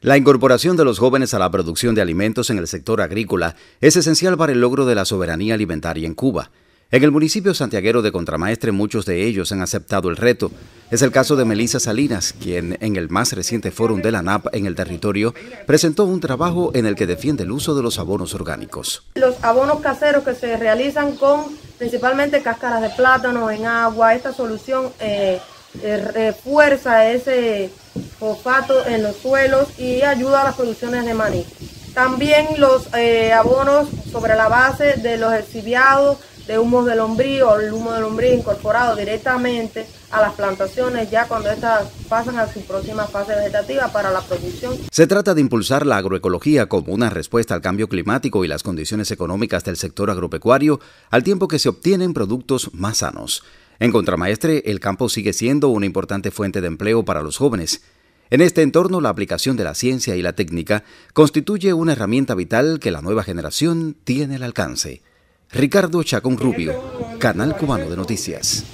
La incorporación de los jóvenes a la producción de alimentos en el sector agrícola es esencial para el logro de la soberanía alimentaria en Cuba. En el municipio santiaguero de Contramaestre muchos de ellos han aceptado el reto. Es el caso de Melisa Salinas, quien en el más reciente foro de la NAP en el territorio presentó un trabajo en el que defiende el uso de los abonos orgánicos. Los abonos caseros que se realizan con principalmente cáscaras de plátano en agua, esta solución eh, eh, refuerza ese fosfato en los suelos y ayuda a las producciones de maní. También los eh, abonos sobre la base de los exiviados... de humos de lombriz o el humo de lombriz incorporado directamente a las plantaciones ya cuando estas pasan a su próxima fase vegetativa para la producción. Se trata de impulsar la agroecología como una respuesta al cambio climático y las condiciones económicas del sector agropecuario al tiempo que se obtienen productos más sanos. En Contramaestre, el campo sigue siendo una importante fuente de empleo para los jóvenes. En este entorno, la aplicación de la ciencia y la técnica constituye una herramienta vital que la nueva generación tiene al alcance. Ricardo Chacón Rubio, Canal Cubano de Noticias.